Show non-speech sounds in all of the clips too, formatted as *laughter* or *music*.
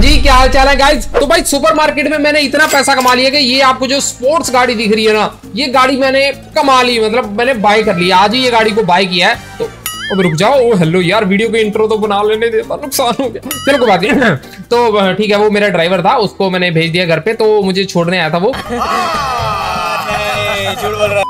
जी क्या हाल चाल है गाइज तो भाई सुपरमार्केट में मैंने इतना पैसा कमा लिया कि ये आपको जो स्पोर्ट्स गाड़ी दिख रही है ना ये गाड़ी मैंने कमा ली मतलब मैंने बाय कर लिया आज ही ये गाड़ी को बाय किया है तो अब रुक जाओ ओ हेलो यार वीडियो को इंट्रो तो बना लेने दे नुकसान हो गया चलो कोई बात नहीं तो ठीक है वो मेरा ड्राइवर था उसको मैंने भेज दिया घर पे तो मुझे छोड़ने आया था वो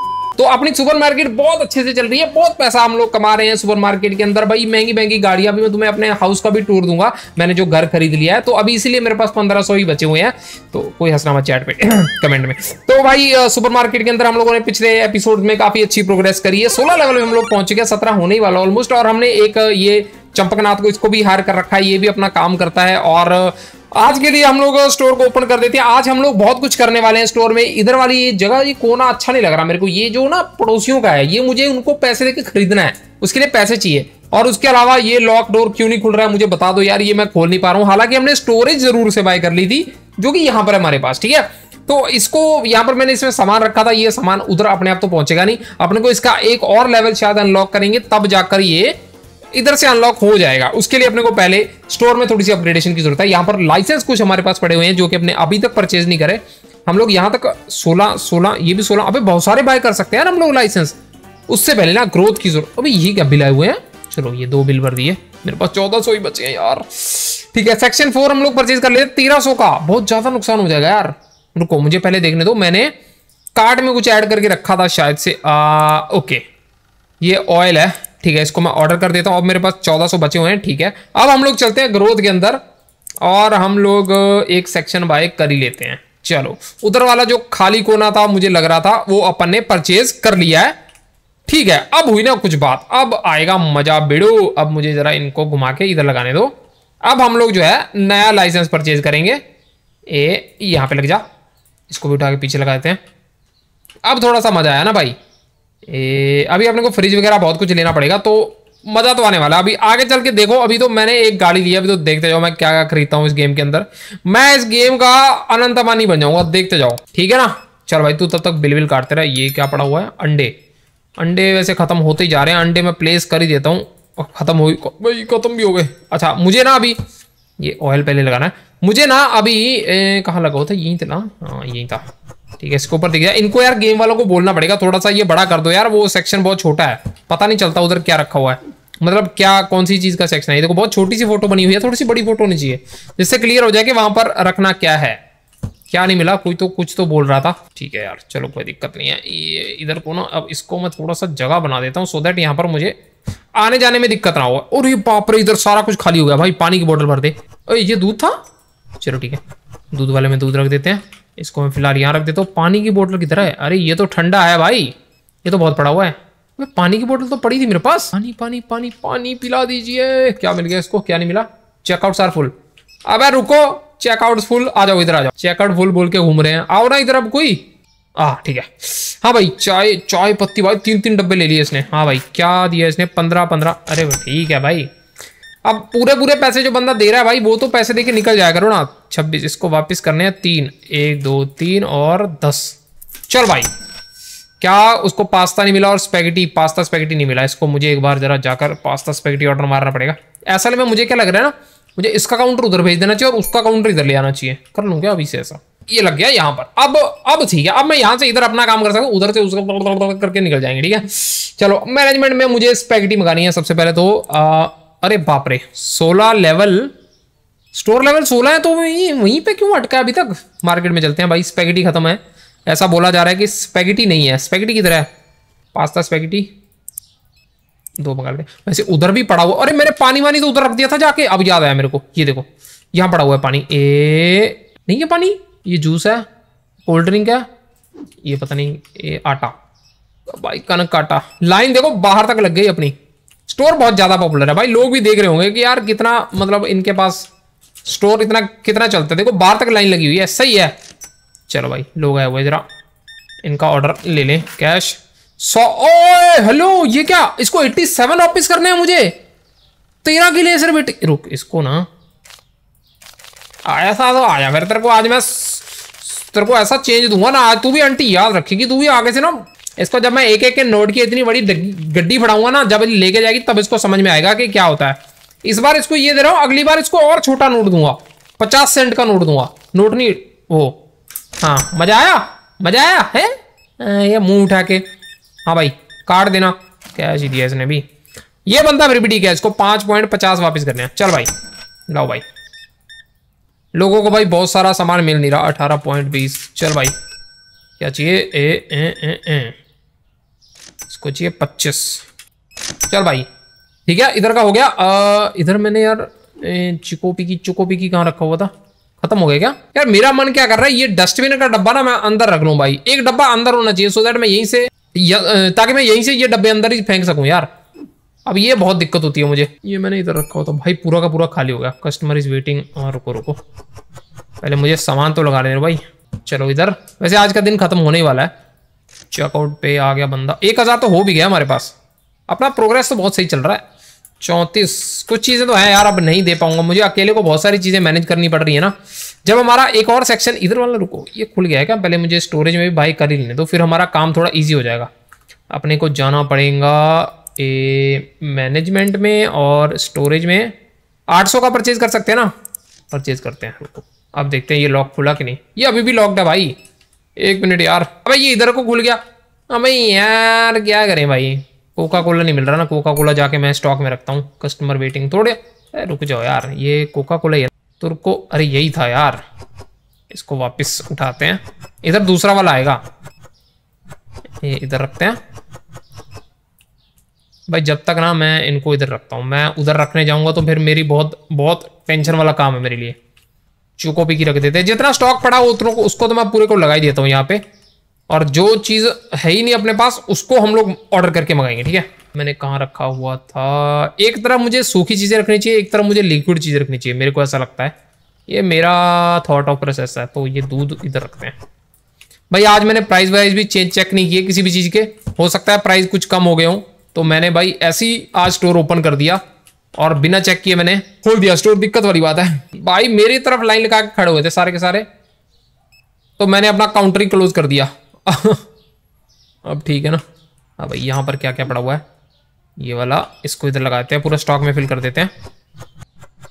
*laughs* तो अपनी मार्केट बहुत अच्छे से चल रही है बहुत पैसा हम लोग कमा रहे हैं मार्केट के अंदर भाई महंगी महंगी गाड़ियां भी मैं तुम्हें अपने हाउस का भी टूर दूंगा मैंने जो घर खरीद लिया है तो अभी इसीलिए मेरे पास पंद्रह ही बचे हुए हैं तो कोई हंसना मत चैट पे कमेंट *coughs* में तो भाई मार्केट के अंदर हम लोगों ने पिछले एपिसोड में काफी अच्छी प्रोग्रेस करी है सोलह लेवल में हम लोग पहुंच गए सत्रह होने ही वाला ऑलमोस्ट और हमने एक ये चंपकनाथ को इसको भी हार कर रखा है ये भी अपना काम करता है और आज के लिए हम लोग स्टोर को ओपन कर देते हैं आज हम लोग बहुत कुछ करने वाले हैं स्टोर में इधर वाली ये जगह ये कोना अच्छा नहीं लग रहा मेरे को ये जो ना पड़ोसियों का है ये मुझे उनको पैसे देकर खरीदना है उसके लिए पैसे चाहिए और उसके अलावा ये लॉक डोर क्यों नहीं खुल रहा है मुझे बता दो यार ये मैं खोल नहीं पा रहा हूँ हालांकि हमने स्टोरेज जरूर से बाय कर ली थी जो कि यहाँ पर हमारे पास ठीक है तो इसको यहाँ पर मैंने इसमें सामान रखा था ये सामान उधर अपने आप तो पहुंचेगा नहीं अपने को इसका एक और लेवल शायद अनलॉक करेंगे तब जाकर ये इधर से अनलॉक हो जाएगा उसके लिए अपने को पहले स्टोर में थोड़ी सी अपग्रेडेशन की जरूरत है यहाँ पर लाइसेंस कुछ हमारे पास पड़े हुए हैं जो कि अपने अभी तक परचेज नहीं करे हम लोग यहाँ तक 16 16 ये भी 16 अबे बहुत सारे बाय कर सकते हैं हम लोग लाइसेंस उससे पहले ना ग्रोथ की जरूरत अभी यही क्या बिल आए हुए हैं चलो ये दो बिल भर दिए मेरे पास चौदह सौ ही बचे हैं यार ठीक है सेक्शन फोर हम लोग परचेज कर लेते तेरह सौ का बहुत ज़्यादा नुकसान हो जाएगा यार रुको मुझे पहले देखने दो मैंने कार्ड में कुछ ऐड करके रखा था शायद से आ, ओके ये ऑयल है ठीक है इसको मैं ऑर्डर कर देता हूँ अब मेरे पास चौदह सौ बचे हुए हैं ठीक है अब हम लोग चलते हैं ग्रोथ के अंदर और हम लोग एक सेक्शन बाय कर ही लेते हैं चलो उधर वाला जो खाली कोना था मुझे लग रहा था वो अपन ने परचेज कर लिया है ठीक है अब हुई ना कुछ बात अब आएगा मजा बेड़ो अब मुझे जरा इनको घुमा के इधर लगाने दो अब हम लोग जो है नया लाइसेंस परचेज करेंगे ए यहाँ पे लग जा इसको भी उठा के पीछे लगा देते हैं अब थोड़ा सा मजा आया ना भाई ए, अभी अपने को फ्रिज वगैरह बहुत कुछ लेना पड़ेगा तो मज़ा तो आने वाला अभी आगे चल के देखो अभी तो मैंने एक गाड़ी ली अभी तो देखते जाओ मैं क्या क्या खरीदता हूँ इस गेम के अंदर मैं इस गेम का अनंत मानी बन जाऊंगा देखते जाओ ठीक है ना चल भाई तू तब तक बिल बिल काटते रहे ये क्या पड़ा हुआ है अंडे अंडे वैसे ख़त्म होते ही जा रहे हैं अंडे मैं प्लेस कर ही देता हूँ ख़त्म हो भाई ख़त्म भी हो गए अच्छा मुझे ना अभी ये ऑयल पहले लगाना है मुझे ना अभी कहाँ लगा हुआ था यहीं था ना हाँ यहीं था ठीक है इसके ऊपर दिख जाए इनको यार गेम वालों को बोलना पड़ेगा थोड़ा सा ये बड़ा कर दो यार वो सेक्शन बहुत छोटा है पता नहीं चलता उधर क्या रखा हुआ है मतलब क्या कौन सी चीज़ का सेक्शन है देखो बहुत छोटी सी फोटो बनी हुई है थोड़ी सी बड़ी फोटो होनी चाहिए जिससे क्लियर हो जाए कि वहां पर रखना क्या है क्या नहीं मिला कोई तो कुछ तो बोल रहा था ठीक है यार चलो कोई दिक्कत नहीं है ये इधर को ना अब इसको मैं थोड़ा सा जगह बना देता हूँ सो देट यहाँ पर मुझे आने जाने में दिक्कत ना हो और ये पापरे इधर सारा कुछ खाली हो गया भाई पानी की बोतल भर दे ये दूध था चलो ठीक है दूध वाले में दूध रख देते हैं इसको मैं फिलहाल यहाँ रख देता हूँ पानी की बोतल की तरह है अरे ये तो ठंडा है भाई ये तो बहुत पड़ा हुआ है तो पानी की बोतल तो पड़ी थी मेरे पास पानी पानी पानी पानी पिला दीजिए क्या मिल गया इसको क्या नहीं मिला चेकआउट सार फुल अब रुको चेकआउट फुल आ जाओ इधर आ जाओ चेकआउट फुल बोल के घूम रहे हैं आओ ना इधर अब कोई हाँ ठीक है हाँ भाई चाय चाय पत्ती भाई तीन तीन डब्बे ले लिए इसने हाँ भाई क्या दिया इसने पंद्रह पंद्रह अरे ठीक है भाई अब पूरे पूरे पैसे जो बंदा दे रहा है भाई वो तो पैसे देके निकल जाया करो ना छब्बीस इसको वापस करने हैं तीन एक दो तीन और दस चल भाई क्या उसको पास्ता नहीं मिला और स्पेगेटी पास्ता स्पेगेटी नहीं मिला इसको मुझे एक बार जरा जाकर पास्ता स्पेगेटी ऑर्डर मारना पड़ेगा ऐसा में मुझे क्या लग रहा है ना मुझे इसका काउंटर उधर भेज देना चाहिए और उसका काउंटर इधर ले आना चाहिए कर लूँ क्या अभी से ऐसा ये लग गया यहाँ पर अब अब ठीक है अब मैं यहाँ से इधर अपना काम कर सकता हूँ उधर से उसका करके निकल जाएंगे ठीक है चलो मैनेजमेंट में मुझे स्पेगेटी मंगानी है सबसे पहले तो अरे बाप रे सोलह लेवल स्टोर लेवल सोलह है तो वहीं वहीं पे क्यों अटका है अभी तक मार्केट में चलते हैं भाई स्पैगेटी ख़त्म है ऐसा बोला जा रहा है कि स्पैगेटी नहीं है स्पैगेटी किधर है पास्ता स्पैगेटी दो मंगा लेते वैसे उधर भी पड़ा हुआ अरे मेरे पानी वानी तो उधर रख दिया था जाके अब याद आया मेरे को ये देखो यहाँ पड़ा हुआ है पानी ए नहीं है पानी ये जूस है कोल्ड ड्रिंक है ये पता नहीं ये आटा भाई कनक का आटा लाइन देखो बाहर तक लग गई अपनी स्टोर बहुत ज़्यादा पॉपुलर है भाई लोग भी देख रहे होंगे कि यार कितना मतलब इनके पास स्टोर इतना कितना चलता है देखो बाहर तक लाइन लगी हुई है सही है चलो भाई लोग आए हुए ज़रा इनका ऑर्डर ले लें कैश सौ ओए हेलो ये क्या इसको एट्टी सेवन वापिस करने हैं मुझे तेरह के लिए सिर्फ रुक इसको ना आया था तो आया मेरे तेरे को आज मैं तेरे को ऐसा चेंज दूंगा ना आज तू भी आंटी याद रखेगी तू भी आगे से ना इसको जब मैं एक एक के नोट की इतनी बड़ी गड्डी फड़ाऊंगा ना जब लेके जाएगी तब इसको समझ में आएगा कि क्या होता है इस बार इसको ये दे रहा हूं अगली बार इसको और छोटा नोट दूंगा पचास सेंट का नोट दूंगा नोट नहीं वो हाँ मजा आया मजा आया है ये मुंह उठा के हाँ भाई काट देना कैश दिया इसने भी ये बनता भी कैश को पांच पॉइंट पचास वापिस करने हैं चल भाई लाओ भाई लोगों को भाई बहुत सारा सामान मिल नहीं रहा अठारह पॉइंट बीस चल भाई क्या चाहिए ए ए ए ए इसको चाहिए पच्चीस चल भाई ठीक है इधर का हो गया आ, इधर मैंने यार चिकोपी की चिकोपी की कहाँ रखा हुआ था खत्म हो गया क्या यार मेरा मन क्या कर रहा है ये डस्टबिन का डब्बा ना मैं अंदर रख लू भाई एक डब्बा अंदर होना चाहिए सो देट दैट मैं यहीं से ताकि मैं यहीं से ये डब्बे अंदर ही फेंक सकूँ यार अब ये बहुत दिक्कत होती है मुझे ये मैंने इधर रखा था भाई पूरा का पूरा खाली हो गया कस्टमर इज वेटिंग रुको रुको पहले मुझे सामान तो लगा ले भाई चलो इधर वैसे आज का दिन खत्म होने ही वाला है चेकआउट पे आ गया बंदा एक हज़ार तो हो भी गया हमारे पास अपना प्रोग्रेस तो बहुत सही चल रहा है चौंतीस कुछ चीज़ें तो हैं यार अब नहीं दे पाऊंगा मुझे अकेले को बहुत सारी चीज़ें मैनेज करनी पड़ रही है ना जब हमारा एक और सेक्शन इधर वाला रुको ये खुल गया है क्या पहले मुझे स्टोरेज में भी बाई कर ही लेने तो फिर हमारा काम थोड़ा ईजी हो जाएगा अपने को जाना पड़ेगा ए मैनेजमेंट में और स्टोरेज में आठ का परचेज़ कर सकते हैं ना परचेज़ करते हैं रुको अब देखते हैं ये लॉक खुला कि नहीं ये अभी भी लॉकड है भाई एक मिनट यार अबे ये इधर को खुल गया अबे यार क्या करें भाई कोका कोला नहीं मिल रहा ना कोका कोला जाके मैं स्टॉक में रखता हूँ कस्टमर वेटिंग थोड़े रुक जाओ यार ये कोका कोला यार तुरको अरे यही था यार इसको वापस उठाते हैं इधर दूसरा वाला आएगा ये इधर रखते हैं भाई जब तक ना मैं इनको इधर रखता हूँ मैं उधर रखने जाऊँगा तो फिर मेरी बहुत बहुत टेंशन वाला काम है मेरे लिए चूकोपी की रख देते हैं जितना स्टॉक पड़ा उतना उसको तो मैं पूरे को लगा ही देता हूँ यहाँ पे और जो चीज़ है ही नहीं अपने पास उसको हम लोग ऑर्डर करके मंगाएंगे ठीक है मैंने कहाँ रखा हुआ था एक तरफ मुझे सूखी चीज़ें रखनी चाहिए एक तरफ मुझे लिक्विड चीज़ें रखनी चाहिए मेरे को ऐसा लगता है ये मेरा थॉट ऑफ प्रोसेस है तो ये दूध इधर रखते हैं भाई आज मैंने प्राइस वाइज भी चेंज चेक नहीं किए किसी भी चीज़ के हो सकता है प्राइस कुछ कम हो गए हों तो मैंने भाई ऐसी आज स्टोर ओपन कर दिया और बिना चेक किए मैंने खोल दिया स्टोर दिक्कत वाली बात है भाई मेरी तरफ लाइन लगा के खड़े हुए थे सारे के सारे तो मैंने अपना काउंटर ही क्लोज कर दिया *laughs* अब ठीक है ना अब हाँ भाई यहाँ पर क्या क्या पड़ा हुआ है ये वाला इसको इधर लगाते हैं पूरा स्टॉक में फिल कर देते हैं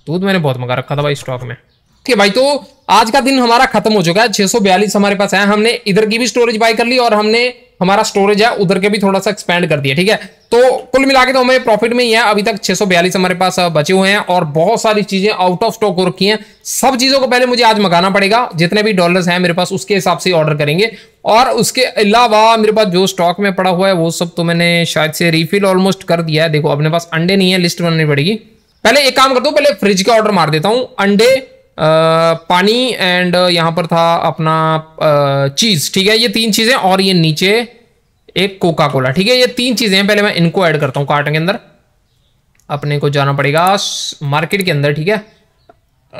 दूध मैंने बहुत मंगा रखा था भाई स्टॉक में ठीक है भाई तो आज का दिन हमारा खत्म हो चुका है 642 हमारे पास है हमने इधर की भी स्टोरेज बाई कर ली और हमने हमारा स्टोरेज है उधर के भी थोड़ा सा एक्सपेंड कर दिया ठीक है तो कुल मिला के तो हमें प्रॉफिट में ही है अभी तक छह हमारे पास बचे हुए हैं और बहुत सारी चीज़ें आउट ऑफ स्टॉक हो रखी हैं सब चीज़ों को पहले मुझे आज मंगाना पड़ेगा जितने भी डॉलर्स हैं मेरे पास उसके हिसाब से ऑर्डर करेंगे और उसके अलावा मेरे पास जो स्टॉक में पड़ा हुआ है वो सब तो मैंने शायद से रिफिल ऑलमोस्ट कर दिया है देखो अपने पास अंडे नहीं है लिस्ट बनानी पड़ेगी पहले एक काम करता हूँ पहले फ्रिज का ऑर्डर मार देता हूँ अंडे पानी एंड यहां पर था अपना चीज़ ठीक है ये तीन चीज़ें और ये नीचे एक कोका कोला ठीक है ये तीन चीज़ें हैं पहले मैं इनको ऐड करता हूँ कार्ट के अंदर अपने को जाना पड़ेगा मार्केट के अंदर ठीक है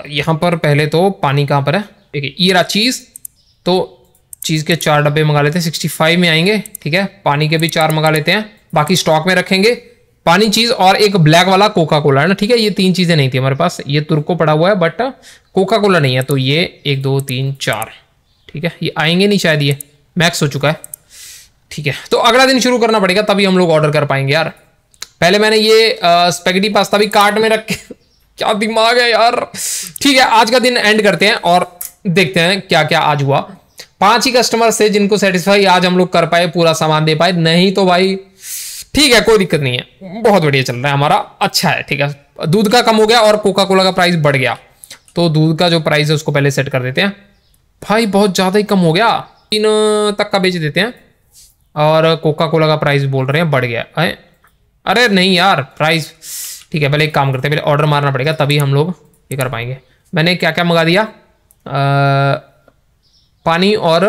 यहाँ पर पहले तो पानी कहाँ पर है ठीक है ये रहा चीज़ तो चीज़ के चार डब्बे मंगा लेते हैं सिक्सटी फाइव में आएंगे ठीक है पानी के भी चार मंगा लेते हैं बाकी स्टॉक में रखेंगे पानी चीज और एक ब्लैक वाला कोका कोला है ना ठीक है ये तीन चीजें नहीं थी हमारे पास ये तुर्को पड़ा हुआ है बट कोका कोला नहीं है तो ये एक दो तीन चार ठीक है ये आएंगे नहीं शायद ये मैक्स हो चुका है ठीक है तो अगला दिन शुरू करना पड़ेगा तभी हम लोग ऑर्डर कर पाएंगे यार पहले मैंने ये स्पेगेटी पास्ता भी कार्ट में रख *laughs* क्या दिमाग है यार ठीक है आज का दिन एंड करते हैं और देखते हैं क्या क्या आज हुआ पांच ही कस्टमर से जिनको सेटिस्फाई आज हम लोग कर पाए पूरा सामान दे पाए नहीं तो भाई ठीक है कोई दिक्कत नहीं है बहुत बढ़िया चल रहा है हमारा अच्छा है ठीक है दूध का कम हो गया और कोका कोला का प्राइस बढ़ गया तो दूध का जो प्राइस है उसको पहले सेट कर देते हैं भाई बहुत ज़्यादा ही कम हो गया तीन तक का बेच देते हैं और कोका कोला का प्राइस बोल रहे हैं बढ़ गया है अरे नहीं यार प्राइस ठीक है पहले एक काम करते हैं पहले ऑर्डर मारना पड़ेगा तभी हम लोग ये कर पाएंगे मैंने क्या क्या मंगा दिया आ, पानी और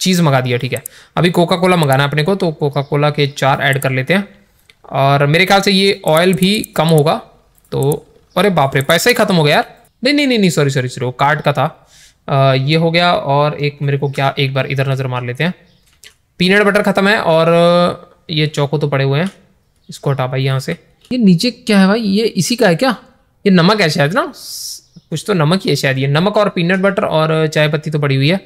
चीज़ मंगा दिया ठीक है अभी कोका कोला मंगाना है अपने को तो कोका कोला के चार ऐड कर लेते हैं और मेरे ख्याल से ये ऑयल भी कम होगा तो अरे बाप रे पैसा ही ख़त्म हो गया यार नहीं नहीं नहीं नहीं सॉरी सॉरी सॉरी वो कार्ड का था आ, ये हो गया और एक मेरे को क्या एक बार इधर नज़र मार लेते हैं पीनट बटर ख़त्म है और ये चौको तो पड़े हुए हैं इसको हटा भाई यहाँ से ये नीचे क्या है भाई ये इसी का है क्या ये नमक है शायद ना कुछ तो नमक ही है शायद ये नमक और पीनट बटर और चाय पत्ती तो पड़ी हुई है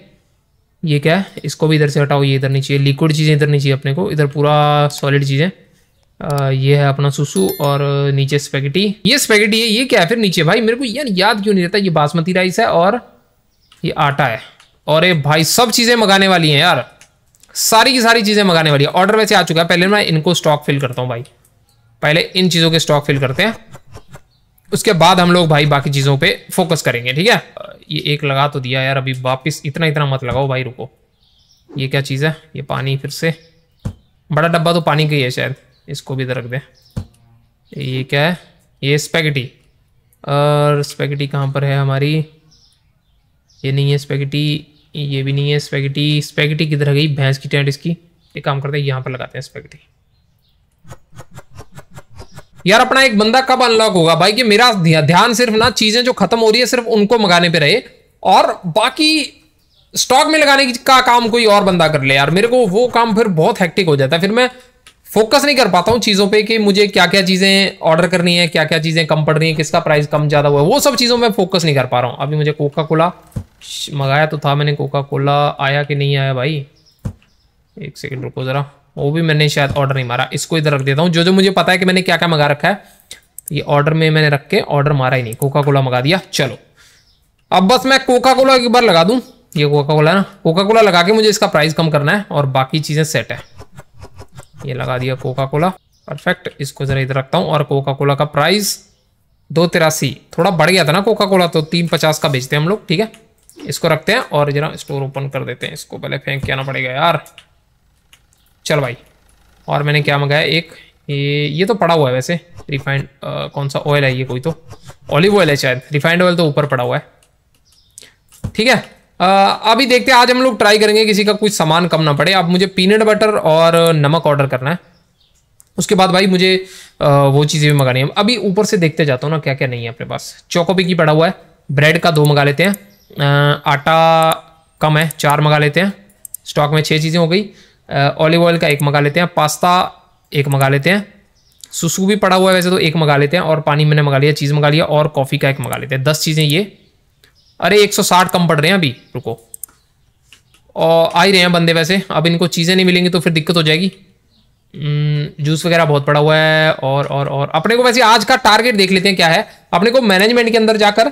ये क्या है इसको भी इधर से हटाओ ये इधर नहीं चाहिए लिक्विड चीज़ें इधर नहीं चाहिए अपने को इधर पूरा सॉलिड चीज़ें ये है अपना सुसु और नीचे स्पेगेटी ये स्पेगेटी है ये क्या है फिर नीचे भाई मेरे को यार याद क्यों नहीं रहता ये बासमती राइस है और ये आटा है और ये भाई सब चीज़ें मंगाने वाली हैं यार सारी की सारी चीज़ें मंगाने वाली है ऑर्डर वैसे आ चुका है पहले मैं इनको स्टॉक फिल करता हूँ भाई पहले इन चीज़ों के स्टॉक फिल करते हैं उसके बाद हम लोग भाई बाकी चीज़ों पे फोकस करेंगे ठीक है ये एक लगा तो दिया यार अभी वापस इतना इतना मत लगाओ भाई रुको ये क्या चीज़ है ये पानी फिर से बड़ा डब्बा तो पानी का ही है शायद इसको भी इधर रख दें ये क्या है ये स्पैगेटी और स्पैगेटी कहाँ पर है हमारी ये नहीं है स्पैगेटी ये भी नहीं है स्पैगेटी स्पैगेटी किधर गई भैंस की टेंट इसकी एक काम करते हैं यहाँ पर लगाते हैं स्पैगेटी यार अपना एक बंदा कब अनलॉक होगा भाई ये मेरा ध्यान सिर्फ ना चीज़ें जो खत्म हो रही है सिर्फ उनको मंगाने पे रहे और बाकी स्टॉक में लगाने का काम कोई और बंदा कर ले यार मेरे को वो काम फिर बहुत हैक्टिक हो जाता है फिर मैं फोकस नहीं कर पाता हूँ चीज़ों पे कि मुझे क्या क्या चीज़ें ऑर्डर करनी है क्या क्या चीज़ें कम पड़ रही हैं किसका प्राइस कम ज़्यादा हुआ है वो सब चीज़ों में फोकस नहीं कर पा रहा हूँ अभी मुझे कोका कोला मंगाया तो था मैंने कोका कोला आया कि नहीं आया भाई एक सेकेंड रुको ज़रा वो भी मैंने शायद ऑर्डर नहीं मारा इसको इधर रख देता हूँ जो जो मुझे पता है कि मैंने क्या क्या मंगा रखा है ये ऑर्डर में मैंने रख के ऑर्डर मारा ही नहीं कोका कोला मंगा दिया चलो अब बस मैं कोका कोला एक बार लगा दूँ ये कोका कोला ना कोका कोला लगा के मुझे इसका प्राइस कम करना है और बाकी चीज़ें सेट है ये लगा दिया कोका कोला परफेक्ट इसको ज़रा इधर रखता हूँ और कोका कोला का प्राइस दो तिरासी थोड़ा बढ़ गया था ना कोका कोला तो तीन पचास का बेचते हैं हम लोग ठीक है इसको रखते हैं और जरा स्टोर ओपन कर देते हैं इसको पहले फेंक के आना पड़ेगा यार चल भाई और मैंने क्या मंगाया एक ये ये तो पड़ा हुआ है वैसे रिफाइंड कौन सा ऑयल है ये कोई तो ऑलिव ऑयल है शायद रिफाइंड ऑयल तो ऊपर पड़ा हुआ है ठीक है अभी देखते हैं आज हम लोग ट्राई करेंगे किसी का कुछ सामान कम ना पड़े अब मुझे पीनट बटर और नमक ऑर्डर करना है उसके बाद भाई मुझे आ, वो चीज़ें भी मंगानी है अभी ऊपर से देखते जाता हूँ ना क्या क्या नहीं है अपने पास चौकोपी की पड़ा हुआ है ब्रेड का दो मंगा लेते हैं आटा कम है चार मंगा लेते हैं स्टॉक में छः चीज़ें हो गई ऑलिव ऑयल का एक मंगा लेते हैं पास्ता एक मंगा लेते हैं सुसु भी पड़ा हुआ है वैसे तो एक मंगा लेते हैं और पानी मैंने मंगा लिया चीज़ मंगा लिया और कॉफ़ी का एक मंगा लेते हैं दस चीज़ें ये अरे 160 कम पड़ रहे हैं अभी रुको और आ ही रहे हैं बंदे वैसे अब इनको चीज़ें नहीं मिलेंगी तो फिर दिक्कत हो जाएगी जूस हम्म, वगैरह बहुत पड़ा हुआ है और और और अपने को वैसे आज का टारगेट देख लेते हैं क्या है अपने को मैनेजमेंट के अंदर जाकर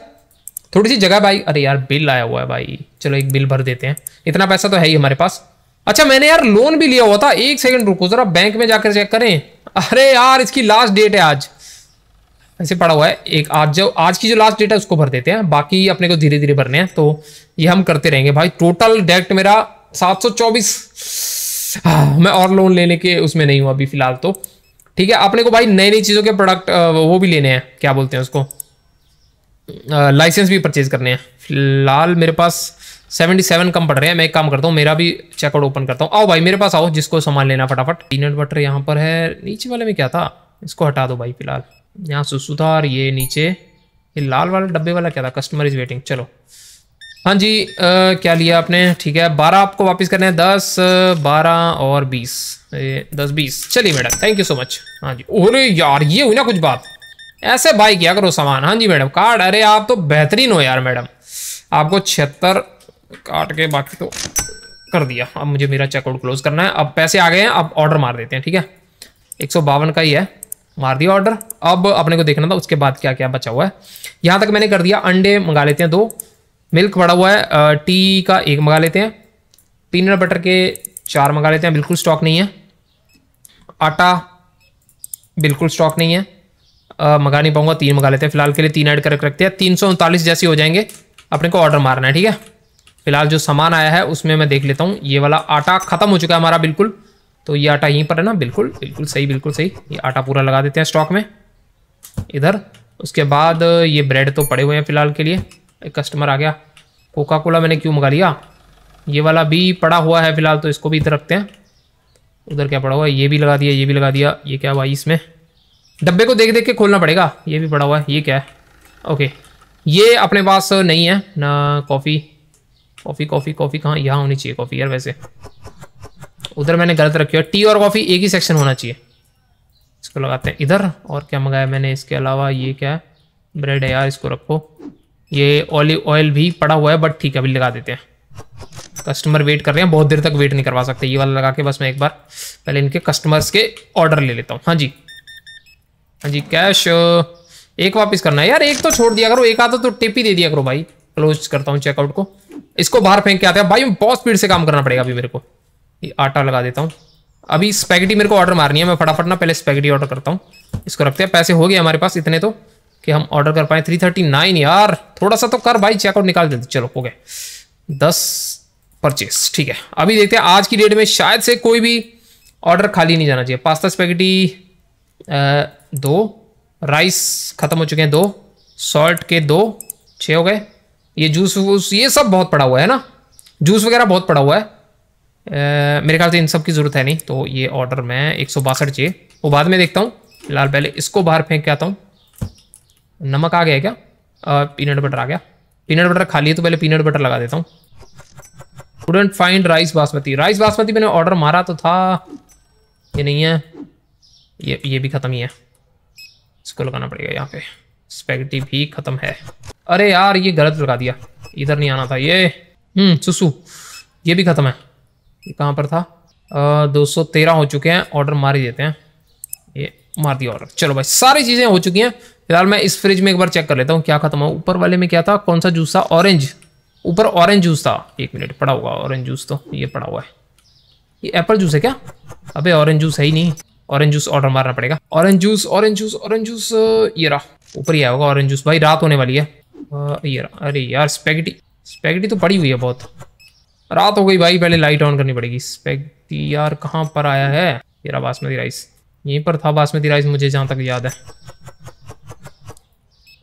थोड़ी सी जगह भाई अरे यार बिल आया हुआ है भाई चलो एक बिल भर देते हैं इतना पैसा तो है ही हमारे पास अच्छा मैंने यार लोन भी लिया हुआ था एक सेकंड रुको जरा बैंक में जाकर चेक करें अरे यार इसकी लास्ट डेट है आज ऐसे पड़ा हुआ है एक आज जो आज की जो लास्ट डेट है उसको भर देते हैं बाकी अपने को धीरे धीरे भरने हैं तो ये हम करते रहेंगे भाई टोटल डेट मेरा सात सौ चौबीस हाँ, मैं और लोन लेने के उसमें नहीं हूँ अभी फिलहाल तो ठीक है अपने को भाई नई नई चीज़ों के प्रोडक्ट वो भी लेने हैं क्या बोलते हैं उसको लाइसेंस भी परचेज करने हैं फिलहाल मेरे पास सेवेंटी सेवन कम पड़ रहे हैं मैं एक काम करता हूँ मेरा भी चेकआउट ओपन करता हूँ आओ भाई मेरे पास आओ जिसको सामान लेना फटाफट पीनट बटर यहाँ पर है नीचे वाले में क्या था इसको हटा दो भाई फिलहाल यहाँ सुसुधार ये नीचे ये लाल वाला डब्बे वाला क्या था कस्टमर इज वेटिंग चलो हाँ जी आ, क्या लिया आपने ठीक है बारह आपको वापस करने हैं दस बारह और बीस दस बीस चलिए madam thank you so much हाँ जी अरे यार ये हुई ना कुछ बात ऐसे भाई क्या करो सामान हाँ जी मैडम कार्ड अरे आप तो बेहतरीन हो यार मैडम आपको छिहत्तर काट के बाकी तो कर दिया अब मुझे मेरा चेकआउट क्लोज करना है अब पैसे आ गए हैं अब ऑर्डर मार देते हैं ठीक है एक का ही है मार दिया ऑर्डर अब अपने को देखना था उसके बाद क्या क्या बचा हुआ है यहाँ तक मैंने कर दिया अंडे मंगा लेते हैं दो मिल्क पड़ा हुआ है टी का एक मंगा लेते हैं पीनट बटर के चार मंगा लेते हैं बिल्कुल स्टॉक नहीं है आटा बिल्कुल स्टॉक नहीं है मंगा नहीं पाऊंगा तीन मंगा लेते हैं फिलहाल के लिए तीन ऐड करके रखते हैं तीन सौ उनतालीस जैसे हो जाएंगे अपने को ऑर्डर मारना है ठीक है फिलहाल जो सामान आया है उसमें मैं देख लेता हूँ ये वाला आटा ख़त्म हो चुका है हमारा बिल्कुल तो ये आटा यहीं पर है ना बिल्कुल बिल्कुल सही बिल्कुल सही ये आटा पूरा लगा देते हैं स्टॉक में इधर उसके बाद ये ब्रेड तो पड़े हुए हैं फ़िलहाल के लिए एक कस्टमर आ गया कोका कोला मैंने क्यों मंगा लिया ये वाला भी पड़ा हुआ है फ़िलहाल तो इसको भी इधर रखते हैं उधर क्या पड़ा हुआ है ये भी लगा दिया ये भी लगा दिया ये क्या हुआ इसमें डब्बे को देख देख के खोलना पड़ेगा ये भी पड़ा हुआ है ये क्या है ओके ये अपने पास नहीं है ना कॉफ़ी कॉफ़ी कॉफ़ी कॉफ़ी कहाँ यहाँ होनी चाहिए कॉफ़ी यार वैसे उधर मैंने गलत रखी है टी और कॉफ़ी एक ही सेक्शन होना चाहिए इसको लगाते हैं इधर और क्या मंगाया मैंने इसके अलावा ये क्या है ब्रेड है यार इसको रखो ये ऑलिव ऑयल भी पड़ा हुआ है बट ठीक है अभी लगा देते हैं कस्टमर वेट कर रहे हैं बहुत देर तक वेट नहीं करवा सकते ये वाला लगा के बस मैं एक बार पहले इनके कस्टमर्स के ऑर्डर ले लेता हूँ हाँ जी हाँ जी कैश एक वापस करना है यार एक तो छोड़ दिया करो एक आता तो टिप ही दे दिया करो भाई क्लोज करता हूँ चेकआउट को इसको बाहर फेंक के आते हैं भाई बहुत स्पीड से काम करना पड़ेगा अभी मेरे को ये आटा लगा देता हूँ अभी स्पैगेटी मेरे को ऑर्डर मारनी है मैं फटाफट ना पहले स्पैगेटी ऑर्डर करता हूँ इसको रखते हैं पैसे हो गए हमारे पास इतने तो कि हम ऑर्डर कर पाए थ्री थर्टी नाइन यार थोड़ा सा तो कर भाई चेकआउट निकाल देते चलो गए दस परचेस ठीक है अभी देखते हैं आज की डेट में शायद से कोई भी ऑर्डर खाली नहीं जाना चाहिए पास्ता स्पैगेटी दो राइस ख़त्म हो चुके हैं दो सॉल्ट के दो छः हो गए ये जूस वूस ये सब बहुत पड़ा हुआ है ना जूस वगैरह बहुत पड़ा हुआ है ए, मेरे ख्याल से इन सब की ज़रूरत है नहीं तो ये ऑर्डर मैं एक सौ बासठ चाहिए वो बाद में देखता हूँ फिलहाल पहले इसको बाहर फेंक के आता हूँ नमक आ गया क्या पीनट बटर आ गया पीनट बटर खा लिए तो पहले पीनट बटर लगा देता हूँ wouldn't find rice basmati rice basmati मैंने ऑर्डर मारा तो था ये नहीं है ये ये भी ख़त्म ही है इसको लगाना पड़ेगा यहाँ पे स्पेगेटी भी ख़त्म है अरे यार ये गलत लगा दिया इधर नहीं आना था ये हम्म सुसु ये भी ख़त्म है ये कहाँ पर था दो सौ तेरह हो चुके हैं ऑर्डर मार ही देते हैं ये मार दिया ऑर्डर चलो भाई सारी चीज़ें हो चुकी हैं फिलहाल मैं इस फ्रिज में एक बार चेक कर लेता हूँ क्या ख़त्म हो ऊपर वाले में क्या था कौन सा जूस था ऑरेंज ऊपर ऑरेंज जूस था एक मिनट पड़ा हुआ ऑरेंज जूस तो ये पड़ा हुआ है ये एप्पल जूस है क्या अबे ऑरेंज जूस है ही नहीं ऑरेंज जूस ऑर्डर मारना पड़ेगा orange juice orange juice orange juice ये रहा ऊपर ही आया होगा ऑरेंज जूस भाई रात होने वाली है यार अरे यार स्पेगेटी स्पेगेटी तो पड़ी हुई है बहुत रात हो गई भाई पहले लाइट ऑन करनी पड़ेगी स्पेगेटी यार कहाँ पर आया है तेरा बासमती राइस यहीं पर था बासमती राइस मुझे जहाँ तक याद है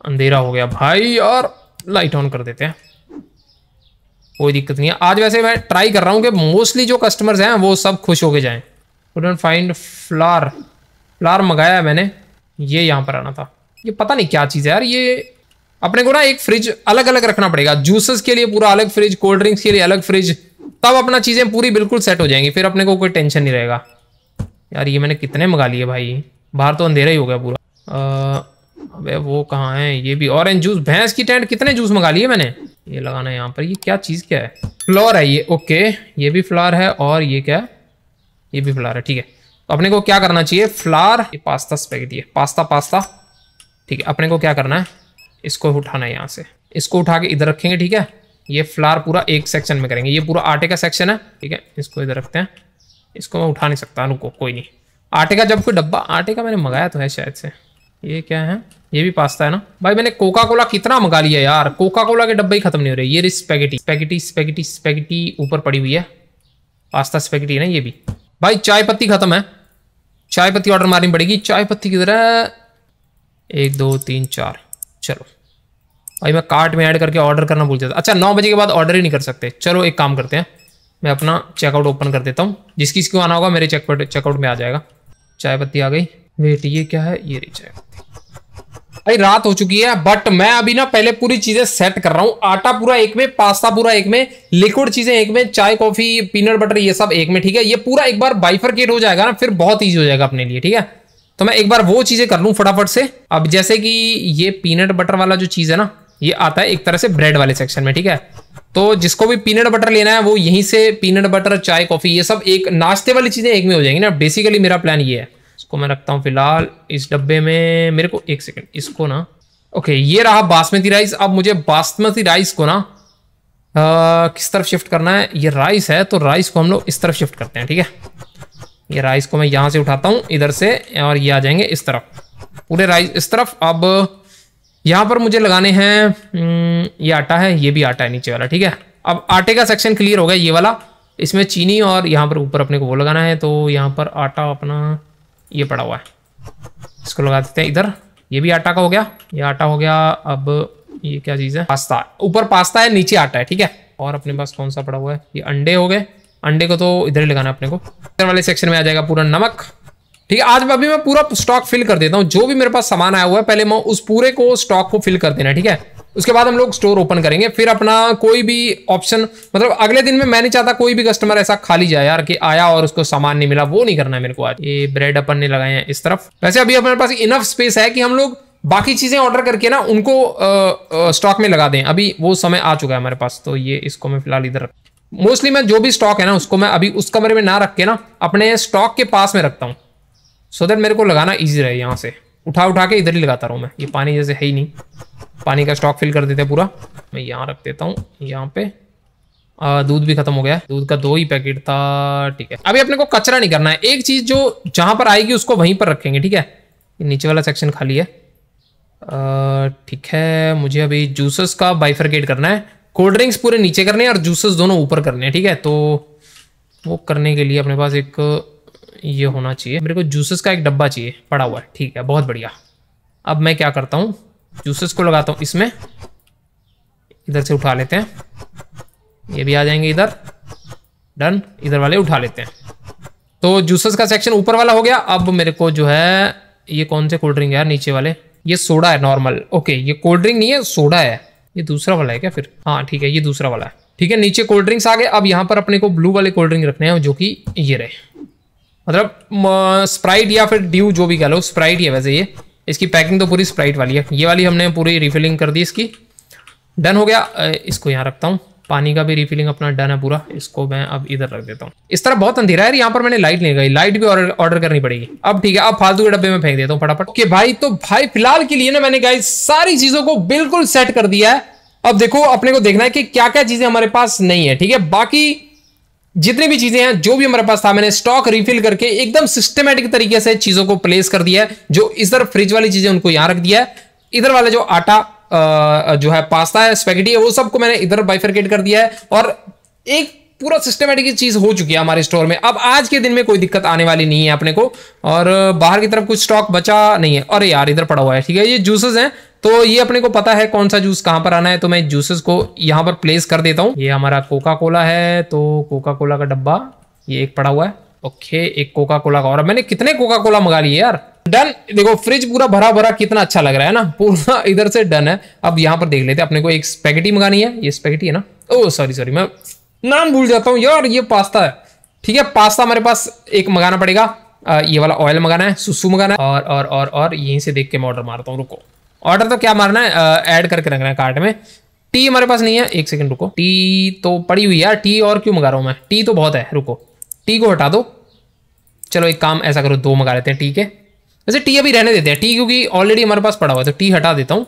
अंधेरा हो गया भाई और लाइट ऑन कर देते हैं कोई दिक्कत नहीं है आज वैसे मैं ट्राई कर रहा हूँ कि मोस्टली जो कस्टमर्स हैं वो सब खुश होके जाएं कुडंट फाइंड फ्लार फ्लार मंगाया है मैंने ये यहाँ पर आना था ये पता नहीं क्या चीज़ है यार ये अपने को ना एक फ्रिज अलग अलग रखना पड़ेगा जूसेस के लिए पूरा अलग फ्रिज कोल्ड ड्रिंक्स के लिए अलग फ्रिज तब अपना चीज़ें पूरी बिल्कुल सेट हो जाएंगी फिर अपने को कोई टेंशन नहीं रहेगा यार ये मैंने कितने मंगा लिए भाई बाहर तो अंधेरा ही हो गया पूरा अबे वो कहाँ है ये भी ऑरेंज जूस भैंस की टेंट कितने जूस मंगा लिए मैंने ये लगाना है यहाँ पर ये क्या चीज़ क्या है फ्लोर है ये ओके ये भी फ्लार है और ये क्या ये भी फ्लार है ठीक है तो अपने को क्या करना चाहिए फ्लार ये पास्ता स्पेगेटी है पास्ता पास्ता ठीक है अपने को क्या करना है इसको उठाना है यहाँ से इसको उठा के इधर रखेंगे ठीक है ये फ्लार पूरा एक सेक्शन में करेंगे ये पूरा आटे का सेक्शन है ठीक है इसको इधर रखते हैं इसको मैं उठा नहीं सकता रुको कोई नहीं आटे का जब कोई डब्बा आटे का मैंने मंगाया तो है शायद से ये क्या है ये भी पास्ता है ना भाई मैंने कोका कोला कितना मंगा लिया यार कोका कोला के डब्बे ही खत्म नहीं हो रहे ये स्पेगेटी स्पेगेटी स्पेगेटी स्पेगेटी ऊपर पड़ी हुई है पास्ता स्पेगेटी है ना ये भी भाई चाय पत्ती खत्म है चाय पत्ती ऑर्डर मारनी पड़ेगी चाय पत्ती किधर है एक दो तीन चार चलो भाई मैं कार्ट में ऐड करके ऑर्डर करना भूल जाता अच्छा नौ बजे के बाद ऑर्डर ही नहीं कर सकते चलो एक काम करते हैं मैं अपना चेकआउट ओपन कर देता हूँ जिसकी इसको आना होगा मेरे चेकआउट चेकआउट में आ जाएगा चाय पत्ती आ गई वेट ये क्या है ये रही चाय भाई रात हो चुकी है बट मैं अभी ना पहले पूरी चीजें सेट कर रहा हूँ आटा पूरा एक में पास्ता पूरा एक में लिक्विड चीजें एक में चाय कॉफी पीनट बटर ये सब एक में ठीक है ये पूरा एक बार बाइफर हो जाएगा ना फिर बहुत ईजी हो जाएगा अपने लिए ठीक है तो मैं एक बार वो चीज़ें कर लूँ फटाफट से अब जैसे कि ये पीनट बटर वाला जो चीज़ है ना ये आता है एक तरह से ब्रेड वाले सेक्शन में ठीक है तो जिसको भी पीनट बटर लेना है वो यहीं से पीनट बटर चाय कॉफ़ी ये सब एक नाश्ते वाली चीज़ें एक में हो जाएंगी ना बेसिकली मेरा प्लान ये है इसको मैं रखता हूँ फिलहाल इस डब्बे में मेरे को एक सेकेंड इसको ना ओके ये रहा बासमती राइस अब मुझे बासमती राइस को ना आ, किस तरफ शिफ्ट करना है ये राइस है तो राइस को हम लोग इस तरफ शिफ्ट करते हैं ठीक है ये राइस को मैं यहाँ से उठाता हूँ इधर से और ये आ जाएंगे इस तरफ पूरे राइस इस तरफ अब यहाँ पर मुझे लगाने हैं हम्म, ये आटा है ये भी आटा है नीचे वाला ठीक है अब आटे का सेक्शन क्लियर हो गया ये वाला इसमें चीनी और यहाँ पर ऊपर अपने को वो लगाना है तो यहाँ पर आटा अपना ये पड़ा हुआ है इसको लगा देते हैं इधर ये भी आटा का हो गया ये आटा हो गया अब ये क्या चीज़ है पास्ता ऊपर पास्ता है नीचे आटा है ठीक है और अपने पास कौन सा पड़ा हुआ है ये अंडे हो गए अंडे को तो इधर ही लगाना अपने को इधर वाले सेक्शन में आ जाएगा पूरा नमक ठीक है आज अभी मैं पूरा स्टॉक फिल कर देता हूँ जो भी मेरे पास सामान आया हुआ है पहले मैं उस पूरे को स्टॉक को फिल कर देना ठीक है उसके बाद हम लोग स्टोर ओपन करेंगे फिर अपना कोई भी ऑप्शन मतलब अगले दिन में मैं नहीं चाहता कोई भी कस्टमर ऐसा खाली जाए यार कि आया और उसको सामान नहीं मिला वो नहीं करना है मेरे को आज ये ब्रेड अपन ने लगाए हैं इस तरफ वैसे अभी अपने पास इनफ स्पेस है कि हम लोग बाकी चीज़ें ऑर्डर करके ना उनको स्टॉक में लगा दें अभी वो समय आ चुका है हमारे पास तो ये इसको मैं फिलहाल इधर मोस्टली मैं जो भी स्टॉक है ना उसको मैं अभी उस कमरे में ना रख के ना अपने स्टॉक के पास में रखता हूँ सो so देट मेरे को लगाना ईजी रहे यहाँ से उठा उठा के इधर ही लगाता रहूँ मैं ये पानी जैसे है ही नहीं पानी का स्टॉक फिल कर देते हैं पूरा मैं यहाँ रख देता हूँ यहाँ पे दूध भी खत्म हो गया दूध का दो ही पैकेट था ठीक है अभी अपने को कचरा नहीं करना है एक चीज़ जो जहां पर आएगी उसको वहीं पर रखेंगे ठीक है नीचे वाला सेक्शन खाली है ठीक है मुझे अभी जूसेस का बाइफरकेट करना है कोल्ड ड्रिंक्स पूरे नीचे करने हैं और जूसेस दोनों ऊपर करने हैं ठीक है तो वो करने के लिए अपने पास एक ये होना चाहिए मेरे को जूसेस का एक डब्बा चाहिए पड़ा हुआ है ठीक है बहुत बढ़िया अब मैं क्या करता हूँ जूसेस को लगाता हूँ इसमें इधर से उठा लेते हैं ये भी आ जाएंगे इधर डन इधर वाले उठा लेते हैं तो जूसेस का सेक्शन ऊपर वाला हो गया अब मेरे को जो है ये कौन से कोल्ड ड्रिंक है यार नीचे वाले ये सोडा है नॉर्मल ओके ये कोल्ड ड्रिंक नहीं है सोडा है ये दूसरा वाला है क्या फिर हाँ ठीक है ये दूसरा वाला है ठीक है नीचे कोल्ड ड्रिंक्स आ गए अब यहाँ पर अपने को ब्लू वाले कोल्ड ड्रिंक रखने हैं जो कि ये रहे मतलब स्प्राइट या फिर ड्यू जो भी कह लो स्प्राइट है वैसे ये इसकी पैकिंग तो पूरी स्प्राइट वाली है ये वाली हमने पूरी रिफिलिंग कर दी इसकी डन हो गया इसको यहाँ रखता हूँ पानी का भी रिफिलिंग अपना डन है पूरा इसको मैं अब इधर रख देता हूँ इस तरह बहुत अंधेरा है यहाँ पर मैंने लाइट नहीं गई लाइट भी ऑर्डर करनी पड़ेगी अब ठीक है अब फालतू के डब्बे में फेंक देता हूँ फटाफट ओके भाई तो भाई फिलहाल के लिए ना मैंने गाइज सारी चीजों को बिल्कुल सेट कर दिया है अब देखो अपने को देखना है कि क्या क्या चीजें हमारे पास नहीं है ठीक है बाकी जितनी भी चीजें हैं जो भी हमारे पास था मैंने स्टॉक रिफिल करके एकदम सिस्टमेटिक तरीके से चीजों को प्लेस कर दिया है जो इधर फ्रिज वाली चीजें उनको यहां रख दिया है इधर वाला जो आटा जो है पास्ता है स्पेगेटी है वो सबको मैंने इधर बाइफरकेट कर दिया है और एक पूरा सिस्टमेटिक चीज हो चुकी है हमारे स्टोर में अब आज के दिन में कोई दिक्कत आने वाली नहीं है अपने को और बाहर की तरफ कुछ स्टॉक बचा नहीं है अरे यार इधर पड़ा हुआ है ठीक है ये जूसेस हैं तो ये अपने को पता है कौन सा जूस कहाँ पर आना है तो मैं जूसेस को यहाँ पर प्लेस कर देता हूं ये हमारा कोका कोला है तो कोका कोला का डब्बा ये एक पड़ा हुआ है ओके एक कोका कोला का और मैंने कितने कोका कोला मंगा लिए यार डन देखो फ्रिज पूरा भरा भरा कितना अच्छा लग रहा है ना पूरा इधर से डन है अब यहाँ पर देख लेते हैं अपने को एक स्पेगेटी मंगानी है ये स्पेगेटी है ना ओ सॉरी सॉरी मैं नाम भूल जाता हूँ यार ये पास्ता है ठीक है पास्ता हमारे पास एक मंगाना पड़ेगा आ, ये वाला ऑयल मंगाना है सुसु मंगाना है और और और और यहीं से देख के मैं ऑर्डर मारता हूँ रुको ऑर्डर तो क्या मारना है ऐड करके रखना है कार्ट में टी हमारे पास नहीं है एक सेकंड रुको टी तो पड़ी हुई है टी और क्यों मंगा रहा हूँ मैं टी तो बहुत है रुको टी को हटा दो चलो एक काम ऐसा करो दो मंगा लेते हैं टी के वैसे टी अभी रहने देते हैं टी क्योंकि ऑलरेडी हमारे पास पड़ा हुआ है तो टी हटा देता हूँ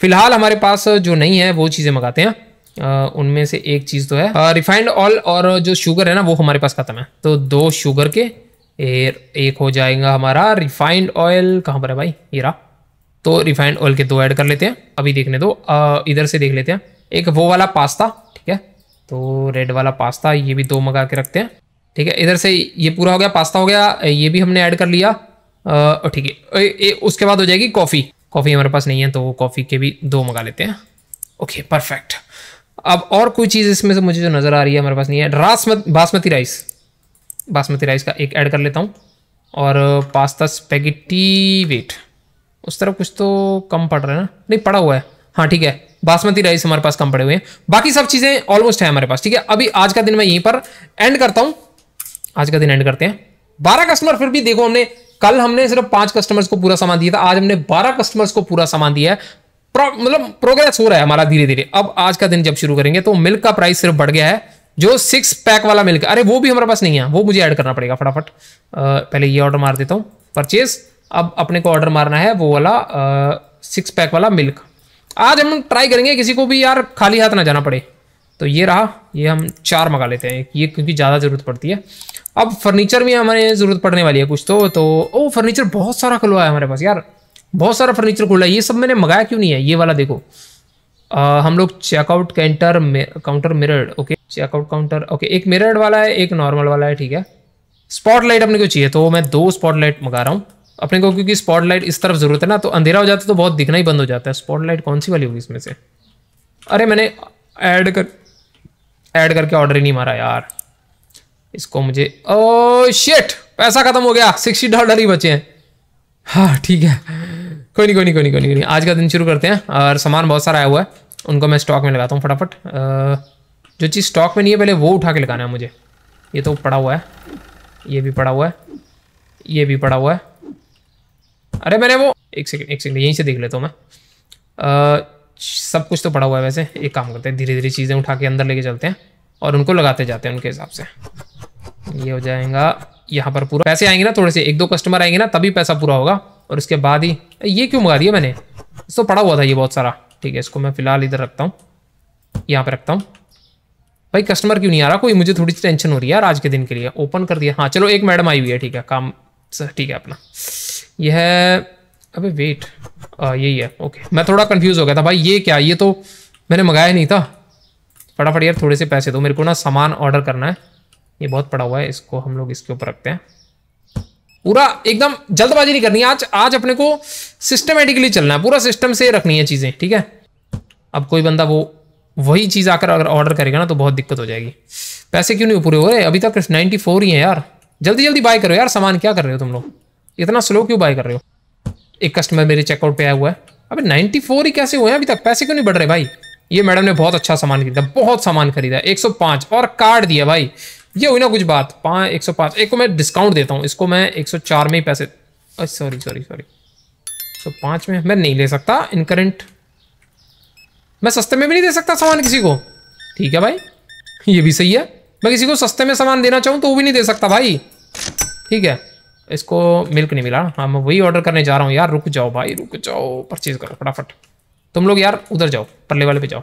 फिलहाल हमारे पास जो नहीं है वो चीज़ें मंगाते हैं उनमें से एक चीज़ तो है रिफाइंड ऑयल और जो शुगर है ना वो हमारे पास ख़त्म है तो दो शुगर के एर, एक हो जाएगा हमारा रिफाइंड ऑयल कहाँ पर है भाई ये रहा तो रिफाइंड ऑयल के दो ऐड कर लेते हैं अभी देखने दो इधर से देख लेते हैं एक वो वाला पास्ता ठीक है तो रेड वाला पास्ता ये भी दो मंगा के रखते हैं ठीक है इधर से ये पूरा हो गया पास्ता हो गया ये भी हमने ऐड कर लिया ठीक है उसके बाद हो जाएगी कॉफ़ी कॉफ़ी हमारे पास नहीं है तो कॉफ़ी के भी दो मंगा लेते हैं ओके परफेक्ट अब और कोई चीज़ इसमें से मुझे जो नज़र आ रही है हमारे पास नहीं है रासमत बासमती राइस बासमती राइस का एक ऐड कर लेता हूँ और पास्ता स्पेगेटी वेट उस तरफ कुछ तो कम पड़ रहा है ना नहीं पड़ा हुआ है हाँ ठीक है बासमती राइस हमारे पास कम पड़े हुए हैं बाकी सब चीज़ें ऑलमोस्ट है हमारे पास ठीक है अभी आज का दिन मैं यहीं पर एंड करता हूँ आज का दिन एंड करते हैं बारह कस्टमर फिर भी देखो हमने कल हमने सिर्फ पांच कस्टमर्स को पूरा सामान दिया था आज हमने बारह कस्टमर्स को पूरा सामान दिया है मतलब प्रोग्रेस हो रहा है हमारा धीरे धीरे अब आज का दिन जब शुरू करेंगे तो मिल्क का प्राइस सिर्फ बढ़ गया है जो सिक्स पैक वाला मिल्क अरे वो भी हमारे पास नहीं है वो मुझे ऐड करना पड़ेगा फटाफट पहले ये ऑर्डर मार देता हूँ परचेज अब अपने को ऑर्डर मारना है वो वाला सिक्स पैक वाला मिल्क आज हम ट्राई करेंगे किसी को भी यार खाली हाथ ना जाना पड़े तो ये रहा ये हम चार मंगा लेते हैं ये क्योंकि ज़्यादा ज़रूरत पड़ती है अब फर्नीचर भी हमारे ज़रूरत पड़ने वाली है कुछ तो तो ओ फर्नीचर बहुत सारा खुलवा है हमारे पास यार बहुत सारा फर्नीचर खुला है ये सब मैंने मंगाया क्यों नहीं है ये वाला देखो आ, हम लोग checkout counter counter mirrored okay checkout counter okay एक मिरर्ड वाला है एक नॉर्मल वाला है ठीक है स्पॉटलाइट अपने को चाहिए तो मैं दो स्पॉटलाइट मंगा रहा हूँ अपने को क्योंकि स्पॉटलाइट इस तरफ ज़रूरत है ना तो अंधेरा हो जाता है तो बहुत दिखना ही बंद हो जाता है स्पॉटलाइट कौन सी वाली होगी इसमें से अरे मैंने ऐड कर ऐड करके ऑर्डर ही नहीं मारा यार इसको मुझे ओ शेट पैसा खत्म हो गया सिक्सटी डॉलर ही बचे हैं हाँ ठीक है कोई नहीं कोई नहीं कोई नहीं कोई नहीं आज का दिन शुरू करते हैं और सामान बहुत सारा आया हुआ है उनको मैं स्टॉक में लगाता हूँ फटाफट जो चीज़ स्टॉक में नहीं है पहले वो उठा के लगाना है मुझे ये तो पड़ा हुआ है ये भी पड़ा हुआ है ये भी पड़ा हुआ है अरे मैंने वो एक सेकेंड एक सेकेंड यहीं से देख लेता हूँ मैं आ, सब कुछ तो पड़ा हुआ है वैसे एक काम करते हैं धीरे धीरे चीज़ें उठा के अंदर लेके चलते हैं और उनको लगाते जाते हैं उनके हिसाब से ये हो जाएगा यहाँ पर पूरा पैसे आएंगे ना थोड़े से एक दो कस्टमर आएंगे ना तभी पैसा पूरा होगा और उसके बाद ही ये क्यों मंगा दिया मैंने इसको पड़ा हुआ था ये बहुत सारा ठीक है इसको मैं फ़िलहाल इधर रखता हूँ यहाँ पर रखता हूँ भाई कस्टमर क्यों नहीं आ रहा कोई मुझे थोड़ी सी टेंशन हो रही है यार आज के दिन के लिए ओपन कर दिया हाँ चलो एक मैडम आई हुई है ठीक है काम ठीक है अपना यह है अबे वेट आ, यही है ओके मैं थोड़ा कंफ्यूज हो गया था भाई ये क्या ये तो मैंने मंगाया नहीं था फटाफट यार थोड़े से पैसे दो मेरे को ना सामान ऑर्डर करना है ये बहुत पड़ा हुआ है इसको हम लोग इसके ऊपर रखते हैं पूरा एकदम जल्दबाजी नहीं करनी आज आज अपने को सिस्टमेटिकली चलना है पूरा सिस्टम से रखनी है चीज़ें ठीक है अब कोई बंदा वो वही चीज़ आकर अगर ऑर्डर करेगा ना तो बहुत दिक्कत हो जाएगी पैसे क्यों नहीं पूरे हो रहे अभी तक नाइन्टी फोर ही है यार जल्दी जल्दी बाय करो यार सामान क्या कर रहे हो तुम लोग इतना स्लो क्यों बाय कर रहे हो एक कस्टमर मेरे चेकआउट पे आया हुआ है अबे 94 ही कैसे हुए हैं अभी तक पैसे क्यों नहीं बढ़ रहे भाई ये मैडम ने बहुत अच्छा सामान खरीदा बहुत सामान खरीदा 105 और कार्ड दिया भाई ये हुई ना कुछ बात पाँच एक सौ पांच एक को मैं डिस्काउंट देता हूँ इसको मैं एक सौ चार में ही पैसे सॉरी सॉरी सॉरी तो पाँच में मैं नहीं ले सकता इनकरेंट मैं सस्ते में भी नहीं दे सकता सामान किसी को ठीक है भाई ये भी सही है मैं किसी को सस्ते में सामान देना चाहूँ तो वो भी नहीं दे सकता भाई ठीक है इसको मिल्क नहीं मिला हाँ मैं वही ऑर्डर करने जा रहा हूँ यार रुक जाओ भाई रुक जाओ परचेज़ करो फटाफट तुम लोग यार उधर जाओ परले वाले पे जाओ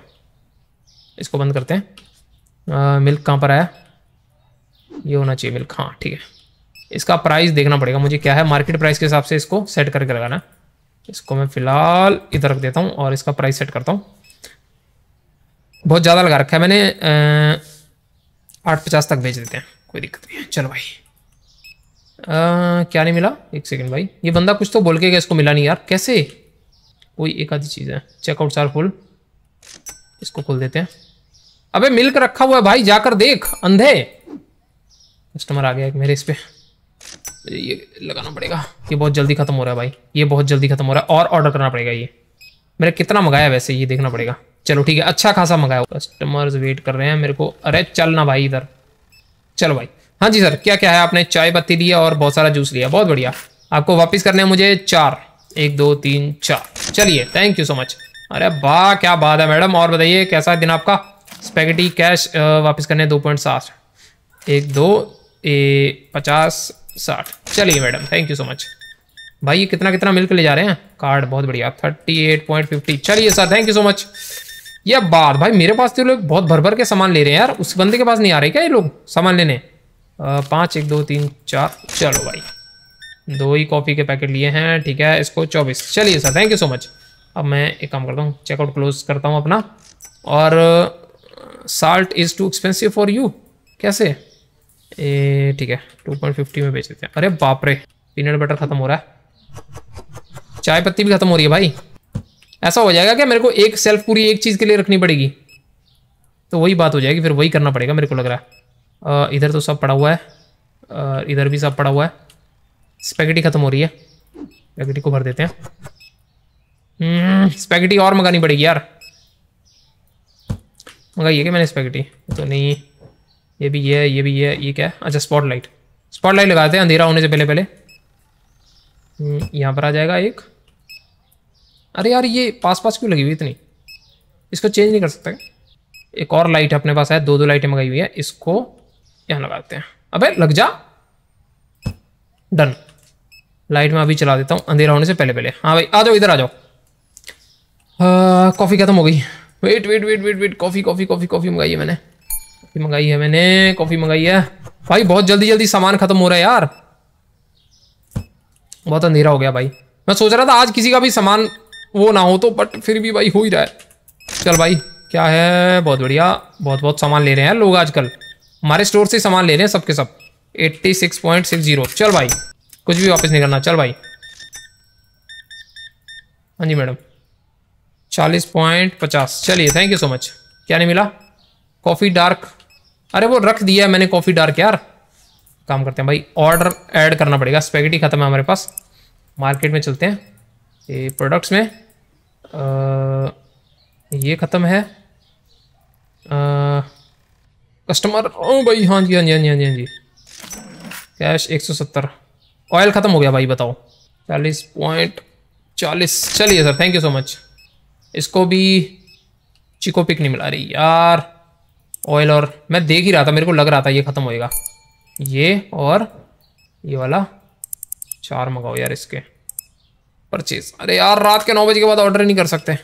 इसको बंद करते हैं मिल्क कहाँ पर आया ये होना चाहिए मिल्क हाँ ठीक है इसका प्राइस देखना पड़ेगा मुझे क्या है मार्केट प्राइस के हिसाब से इसको सेट करके लगाना इसको मैं फ़िलहाल इधर रख देता हूँ और इसका प्राइस सेट करता हूँ बहुत ज़्यादा लगा रखा है मैंने आठ पचास तक भेज देते हैं कोई दिक्कत नहीं है चलो भाई आ, क्या नहीं मिला एक सेकंड भाई ये बंदा कुछ तो बोल के गया इसको मिला नहीं यार कैसे कोई एक आधी चीज़ है चेकआउट सार फुल इसको खोल देते हैं अबे मिल्क रखा हुआ है भाई जाकर देख अंधे कस्टमर आ गया एक मेरे इस पर ये लगाना पड़ेगा ये बहुत जल्दी ख़त्म हो रहा है भाई ये बहुत जल्दी ख़त्म हो रहा है और ऑर्डर करना पड़ेगा ये मैंने कितना मंगाया वैसे ये देखना पड़ेगा चलो ठीक है अच्छा खासा मंगाया कस्टमर्स वेट कर रहे हैं मेरे को अरे चल ना भाई इधर चलो भाई हाँ जी सर क्या क्या है आपने चाय पत्ती लिया और बहुत सारा जूस लिया बहुत बढ़िया आपको वापस करने हैं मुझे चार एक दो तीन चार चलिए थैंक यू सो मच अरे वाह क्या बात है मैडम और बताइए कैसा है दिन आपका स्पेगेटी कैश वापस करने दो पॉइंट साठ एक दो ए पचास साठ चलिए madam thank you so much भाई ये कितना कितना मिलकर ले जा रहे हैं कार्ड बहुत बढ़िया थर्टी एट पॉइंट फिफ्टी चलिए sir thank you so much ये बात भाई मेरे पास तो लोग बहुत भर भर के सामान ले रहे हैं यार उस बंदे के पास नहीं आ रहे क्या ये लोग सामान लेने पाँच एक दो तीन चार चलो भाई दो ही कॉफ़ी के पैकेट लिए हैं ठीक है इसको चौबीस चलिए sir thank you so much अब मैं एक काम करता हूँ चेकआउट क्लोज करता हूँ अपना और salt is too expensive for you कैसे ए ठीक है टू पॉइंट फिफ्टी में बेच देते हैं अरे बाप रे पीनट बटर ख़त्म हो रहा है चाय पत्ती भी ख़त्म हो रही है भाई ऐसा हो जाएगा क्या मेरे को एक सेल्फ पूरी एक चीज़ के लिए रखनी पड़ेगी तो वही बात हो जाएगी फिर वही करना पड़ेगा मेरे को लग रहा है इधर तो सब पड़ा हुआ है इधर भी सब पड़ा हुआ है स्पैगेटी ख़त्म हो रही है स्पैगेटी को भर देते हैं स्पैगेटी हम्म, और मंगानी पड़ेगी यार मंगाई है क्या मैंने स्पैगेटी तो नहीं ये भी ये ये भी ये ये क्या है अच्छा स्पॉट लाइट स्पॉट लाइट लगाते हैं अंधेरा होने से पहले पहले हम्म, यहाँ पर आ जाएगा एक अरे यार ये पास पास क्यों लगी हुई इतनी इसको चेंज नहीं कर सकते एक और लाइट अपने पास है दो दो लाइटें मंगाई हुई है इसको यहाँ लगाते हैं अबे लग जा डन लाइट में अभी चला देता हूँ अंधेरा होने से पहले पहले हाँ भाई आ जाओ इधर आ जाओ कॉफ़ी ख़त्म हो गई wait wait wait wait wait coffee coffee coffee coffee मंगाई है मैंने कॉफ़ी मंगाई है मैंने कॉफ़ी मंगाई है भाई बहुत जल्दी जल्दी सामान ख़त्म हो रहा है यार बहुत अंधेरा हो गया भाई मैं सोच रहा था आज किसी का भी सामान वो ना हो तो बट फिर भी भाई हो ही रहा है चल भाई क्या है बहुत बढ़िया बहुत बहुत सामान ले रहे हैं लोग आजकल हमारे स्टोर से सामान ले रहे हैं सबके सब eighty six point six zero चल भाई कुछ भी वापस नहीं करना चल भाई हाँ जी मैडम चालीस पॉइंट पचास चलिए थैंक यू सो मच क्या नहीं मिला कॉफ़ी डार्क अरे वो रख दिया मैंने कॉफ़ी डार्क यार काम करते हैं भाई ऑर्डर ऐड करना पड़ेगा स्पेगेटी ख़त्म है हमारे पास मार्केट में चलते हैं ये प्रोडक्ट्स में आ, ये ख़त्म है आ, कस्टमर ओ भाई हाँ जी हाँ जी हाँ जी हाँ जी हाँ जी कैश एक सौ सत्तर ऑयल ख़त्म हो गया भाई बताओ चालीस पॉइंट चालीस चलिए sir thank you so much इसको भी चिको पिक नहीं मिला रही यार ऑयल और मैं देख ही रहा था मेरे को लग रहा था ये ख़त्म होएगा ये और ये वाला चार मंगाओ यार इसके परचेज अरे यार रात के नौ बजे के बाद ऑर्डर नहीं कर सकते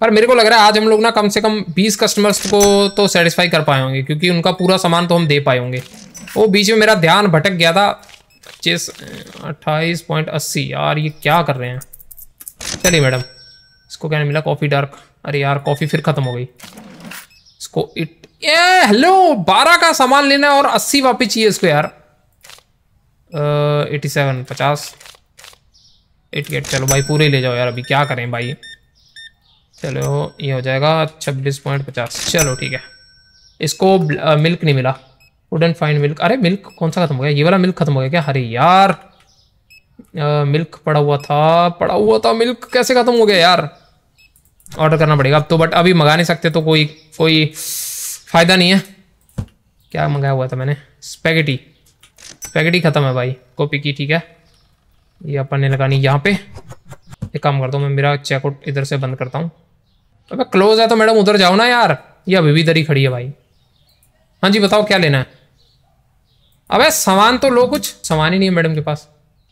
पर मेरे को लग रहा है आज हम लोग ना कम से कम बीस कस्टमर्स को तो सेटिस्फाई कर पाए होंगे क्योंकि उनका पूरा सामान तो हम दे पाए होंगे वो बीच में मेरा ध्यान भटक गया था पच्चीस अट्ठाईस पॉइंट अस्सी यार ये क्या कर रहे हैं चलिए मैडम इसको क्या मिला कॉफ़ी डार्क अरे यार कॉफ़ी फिर ख़त्म हो गई इसको इट ए हेलो बारह का सामान लेना है और अस्सी वापिस चाहिए इसको यार एटी सेवन पचास एट चलो भाई पूरे ले जाओ यार अभी क्या करें भाई चलो ये हो जाएगा छब्बीस पॉइंट पचास चलो ठीक है इसको मिल्क नहीं मिला वुडन फाइन मिल्क अरे मिल्क कौन सा खत्म हो गया ये वाला मिल्क खत्म हो गया क्या अरे यार आ, मिल्क पड़ा हुआ था पड़ा हुआ था मिल्क कैसे खत्म हो गया यार ऑर्डर करना पड़ेगा अब तो बट अभी मंगा नहीं सकते तो कोई कोई फ़ायदा नहीं है क्या मंगाया हुआ था मैंने स्पैगेटी स्पैगेटी ख़त्म है भाई कॉपी की ठीक है ये अपन ने लगानी यहाँ पे एक काम करता हूँ मैं मेरा चेकआउट इधर से बंद करता हूँ अब क्लोज है तो मैडम उधर जाओ ना यार ये अभी भी इधर ही खड़ी है भाई हाँ जी बताओ क्या लेना है अबे सामान तो लो कुछ सामान ही नहीं है मैडम के पास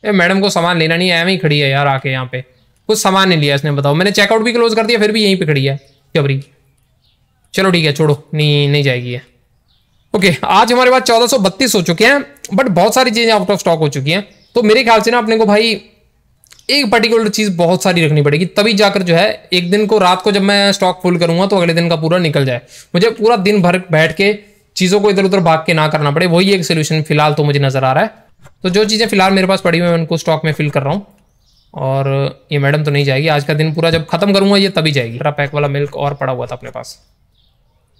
ए मैडम को सामान लेना नहीं है एवं ही खड़ी है यार आके यहाँ पे कुछ सामान नहीं लिया इसने बताओ मैंने चेकआउट भी क्लोज कर दिया फिर भी यहीं पे खड़ी है जबरी चलो ठीक है छोड़ो नहीं नहीं जाएगी है ओके आज हमारे पास चौदह सौ बत्तीस हो चुके हैं बट बहुत सारी चीज़ें आउट ऑफ स्टॉक हो चुकी हैं तो मेरे ख्याल से ना अपने को भाई एक पर्टिकुलर चीज़ बहुत सारी रखनी पड़ेगी तभी जाकर जो है एक दिन को रात को जब मैं स्टॉक फुल करूंगा तो अगले दिन का पूरा निकल जाए मुझे पूरा दिन भर बैठ के चीज़ों को इधर उधर भाग के ना करना पड़े वही एक सोल्यूशन फिलहाल तो मुझे नज़र आ रहा है तो जो चीज़ें फिलहाल मेरे पास पड़ी हुई मैं उनको स्टॉक में फिल कर रहा हूँ और ये मैडम तो नहीं जाएगी आज का दिन पूरा जब खत्म करूंगा ये तभी जाएगी मेरा पैक वाला मिल्क और पड़ा हुआ था अपने पास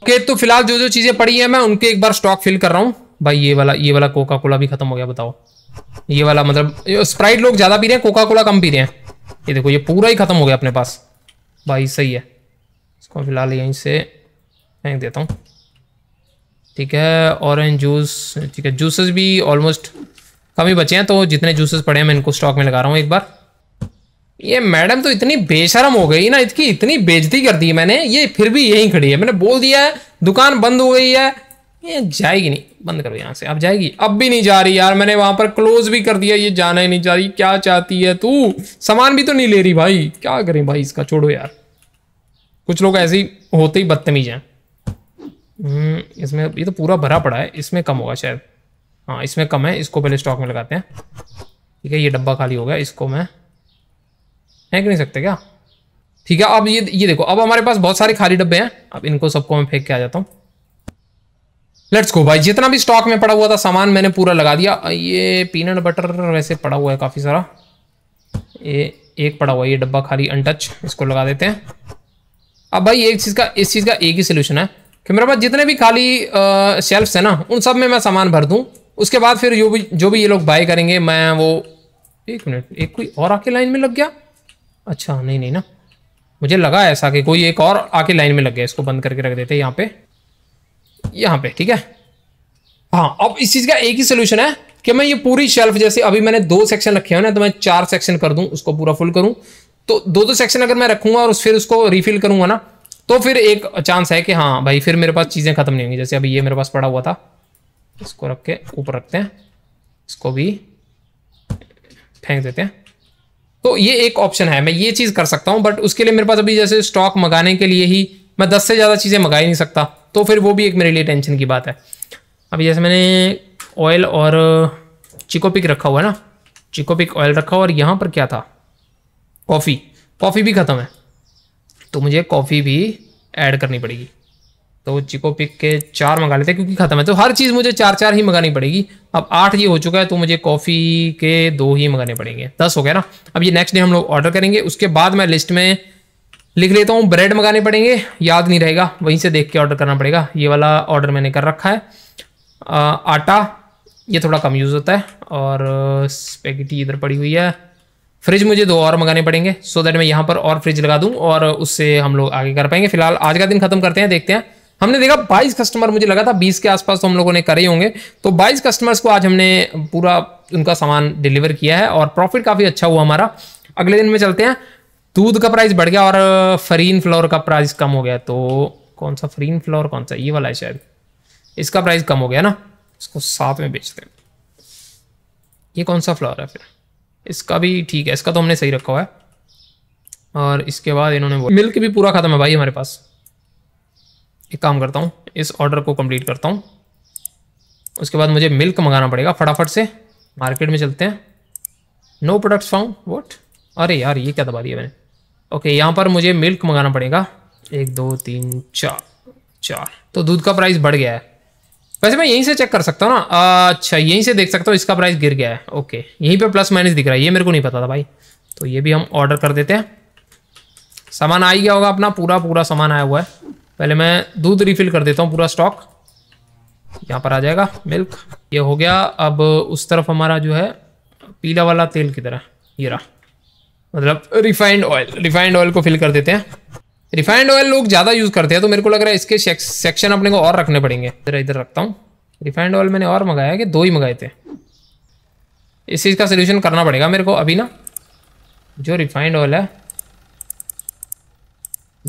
ओके तो फिलहाल जो जो चीज़ें पड़ी है मैं उनके एक बार स्टॉक फिल कर रहा हूँ भाई ये वाला ये वाला कोका कोला भी खत्म हो गया बताओ ये वाला मतलब स्प्राइट लोग ज़्यादा पी रहे हैं कोका कोला कम पी रहे हैं ये देखो ये पूरा ही खत्म हो गया अपने पास भाई सही है इसको फिलहाल यहीं से फेंक देता हूँ ठीक है ऑरेंज जूस ठीक है जूसेस भी ऑलमोस्ट कम ही बचे हैं तो जितने जूसेस पड़े हैं मैं इनको स्टॉक में लगा रहा हूँ एक बार ये मैडम तो इतनी बेशरम हो गई ना इसकी इतनी बेजती कर दी मैंने ये फिर भी यहीं खड़ी है मैंने बोल दिया है दुकान बंद हो गई है ये जाएगी नहीं बंद करो यहाँ से अब जाएगी अब भी नहीं जा रही यार मैंने वहाँ पर क्लोज भी कर दिया ये जाना ही नहीं जा रही क्या चाहती है तू सामान भी तो नहीं ले रही भाई क्या करें भाई इसका छोड़ो यार कुछ लोग ऐसे ही होते ही बदतमीज हैं हम्म, इसमें ये तो पूरा भरा पड़ा है इसमें कम होगा शायद हाँ इसमें कम है इसको पहले स्टॉक में लगाते हैं ठीक है ये डब्बा खाली हो गया इसको मैं फेंक नहीं सकते क्या ठीक है अब ये ये देखो अब हमारे पास बहुत सारे खाली डब्बे हैं अब इनको सबको मैं फेंक के आ जाता हूँ लेट्स गो भाई जितना भी स्टॉक में पड़ा हुआ था सामान मैंने पूरा लगा दिया ये पीनट बटर वैसे पड़ा हुआ है काफ़ी सारा ये एक पड़ा हुआ है ये डब्बा खाली अनटच इसको लगा देते हैं अब भाई एक चीज़ का इस चीज़ का एक ही सोल्यूशन है कि मेरे पास जितने भी खाली शेल्फ्स हैं ना उन सब में मैं सामान भर दूँ उसके बाद फिर जो भी जो भी ये लोग बाय करेंगे मैं वो एक मिनट एक कोई और आके लाइन में लग गया अच्छा नहीं नहीं ना मुझे लगा ऐसा कि कोई एक और आके लाइन में लग गया इसको बंद करके रख देते यहाँ पे यहाँ पे ठीक है हाँ अब इस चीज़ का एक ही सोल्यूशन है कि मैं ये पूरी शेल्फ जैसे अभी मैंने दो सेक्शन रखे हैं ना तो मैं चार सेक्शन कर दूँ उसको पूरा फुल करूँ तो दो दो सेक्शन अगर मैं रखूँगा और फिर उसको रिफिल करूँगा ना तो फिर एक चांस है कि हाँ भाई फिर मेरे पास चीज़ें ख़त्म नहीं होंगी जैसे अभी ये मेरे पास पड़ा हुआ था इसको रख के ऊपर रखते हैं इसको भी फेंक देते हैं तो ये एक ऑप्शन है मैं ये चीज़ कर सकता हूँ बट उसके लिए मेरे पास अभी जैसे स्टॉक मंगाने के लिए ही मैं दस से ज़्यादा चीज़ें मंगा ही नहीं सकता तो फिर वो भी एक मेरे लिए टेंशन की बात है अभी जैसे मैंने ऑयल और चिकोपिक रखा हुआ है ना चिकोपिक ऑयल रखा हुआ और यहाँ पर क्या था कॉफ़ी कॉफ़ी भी ख़त्म है तो मुझे कॉफ़ी भी ऐड करनी पड़ेगी तो चिको पिक के चार मंगा लेते हैं क्योंकि ख़त्म है तो हर चीज़ मुझे चार चार ही मंगानी पड़ेगी अब आठ ये हो चुका है तो मुझे कॉफ़ी के दो ही मंगाने पड़ेंगे दस हो गया ना अब ये नेक्स्ट डे हम लोग ऑर्डर करेंगे उसके बाद मैं लिस्ट में लिख लेता हूँ ब्रेड मंगाने पड़ेंगे याद नहीं रहेगा वहीं से देख के ऑर्डर करना पड़ेगा ये वाला ऑर्डर मैंने कर रखा है आ, आटा ये थोड़ा कम यूज़ होता है और स्पेगेटी इधर पड़ी हुई है फ्रिज मुझे दो और मंगाने पड़ेंगे सो दैट मैं यहाँ पर और फ्रिज लगा दूँ और उससे हम लोग आगे कर पाएंगे फिलहाल आज का दिन खत्म करते हैं देखते हैं हमने देखा बाईस कस्टमर मुझे लगा था बीस के आसपास तो हम लोगों ने करे होंगे तो बाईस कस्टमर्स को आज हमने पूरा उनका सामान डिलीवर किया है और प्रॉफिट काफ़ी अच्छा हुआ हमारा अगले दिन में चलते हैं दूध का प्राइस बढ़ गया और फरीन फ्लोर का प्राइस कम हो गया तो कौन सा फरीन फ्लोर कौन सा ये वाला है शायद इसका प्राइस कम हो गया ना इसको साथ में बेचते हैं ये कौन सा फ्लोर है फिर इसका भी ठीक है इसका तो हमने सही रखा हुआ है और इसके बाद इन्होंने मिल्क भी पूरा ख़त्म है भाई हमारे पास एक काम करता हूँ इस ऑर्डर को कंप्लीट करता हूँ उसके बाद मुझे मिल्क मंगाना पड़ेगा फटाफट से मार्केट में चलते हैं नो प्रोडक्ट्स फाउंड वॉट अरे यार ये क्या दबा दिया मैंने ओके यहाँ पर मुझे मिल्क मंगाना पड़ेगा एक दो तीन चार चार तो दूध का प्राइस बढ़ गया है वैसे मैं यहीं से चेक कर सकता हूँ ना अच्छा यहीं से देख सकता हूँ इसका प्राइस गिर गया है ओके यहीं पे प्लस माइनस दिख रहा है ये मेरे को नहीं पता था भाई तो ये भी हम ऑर्डर कर देते हैं सामान आ ही गया होगा अपना पूरा पूरा सामान आया हुआ है पहले मैं दूध रिफिल कर देता हूँ पूरा स्टॉक यहाँ पर आ जाएगा मिल्क ये हो गया अब उस तरफ हमारा जो है पीला वाला तेल किधर है ये रहा मतलब रिफाइंड ऑयल रिफाइंड ऑयल को फिल कर देते हैं रिफाइंड ऑयल लोग ज़्यादा यूज़ करते हैं तो मेरे को लग रहा है इसके सेक्शन अपने को और रखने पड़ेंगे इधर इधर रखता हूँ रिफाइंड ऑयल मैंने और मंगाया कि दो ही मंगाए थे इस चीज़ का सोल्यूशन करना पड़ेगा मेरे को अभी ना जो रिफाइंड ऑयल है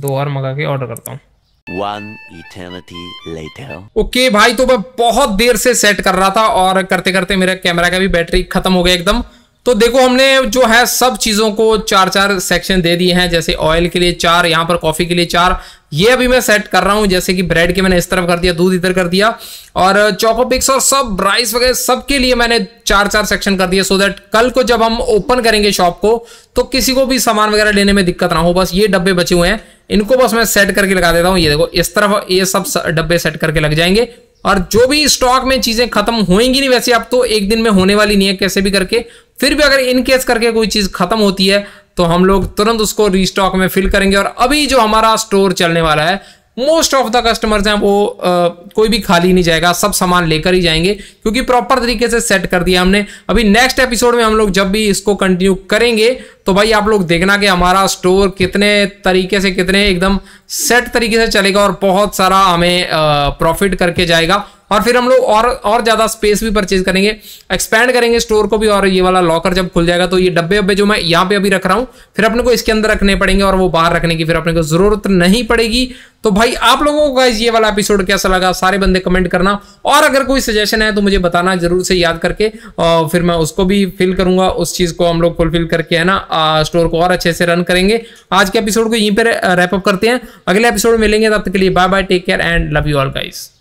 दो और मंगा के ऑर्डर करता हूँ ओके okay भाई तो मैं बहुत देर से सेट कर रहा था और करते करते मेरा कैमरा का भी बैटरी खत्म हो गया एकदम तो देखो हमने जो है सब चीज़ों को चार चार सेक्शन दे दिए हैं जैसे ऑयल के लिए चार यहां पर कॉफ़ी के लिए चार ये अभी मैं सेट कर रहा हूं जैसे कि ब्रेड के मैंने इस तरफ कर दिया दूध इधर कर दिया और चॉकोपिक्स और सब राइस वगैरह सबके लिए मैंने चार चार सेक्शन कर दिया सो दैट कल को जब हम ओपन करेंगे शॉप को तो किसी को भी सामान वगैरह लेने में दिक्कत ना हो बस ये डब्बे बचे हुए हैं इनको बस मैं सेट करके लगा देता हूँ ये देखो इस तरफ ये सब डब्बे सेट करके लग जाएंगे और जो भी स्टॉक में चीजें खत्म होएंगी नहीं वैसे अब तो एक दिन में होने वाली नहीं है कैसे भी करके फिर भी अगर इन केस करके कोई चीज खत्म होती है तो हम लोग तुरंत उसको रीस्टॉक में फिल करेंगे और अभी जो हमारा स्टोर चलने वाला है मोस्ट ऑफ द कस्टमर्स हैं वो आ, कोई भी खाली नहीं जाएगा सब सामान लेकर ही जाएंगे क्योंकि प्रॉपर तरीके से सेट कर दिया हमने अभी नेक्स्ट एपिसोड में हम लोग जब भी इसको कंटिन्यू करेंगे तो भाई आप लोग देखना कि हमारा स्टोर कितने तरीके से कितने एकदम सेट तरीके से चलेगा और बहुत सारा हमें प्रॉफिट करके जाएगा और फिर हम लोग और और ज़्यादा स्पेस भी परचेज करेंगे एक्सपैंड करेंगे स्टोर को भी और ये वाला लॉकर जब खुल जाएगा तो ये डब्बे वब्बे जो मैं यहाँ पे अभी रख रहा हूँ फिर अपने को इसके अंदर रखने पड़ेंगे और वो बाहर रखने की फिर अपने को ज़रूरत नहीं पड़ेगी तो भाई आप लोगों का ये वाला एपिसोड कैसा लगा सारे बंदे कमेंट करना और अगर कोई सजेशन है तो मुझे बताना जरूर से याद करके और फिर मैं उसको भी फिल करूंगा उस चीज़ को हम लोग फुलफिल करके है ना स्टोर को और अच्छे से रन करेंगे आज के एपिसोड को यहीं पर रैपअप करते हैं अगले एपिसोड में मिलेंगे तब तक के लिए bye bye take care and love you all guys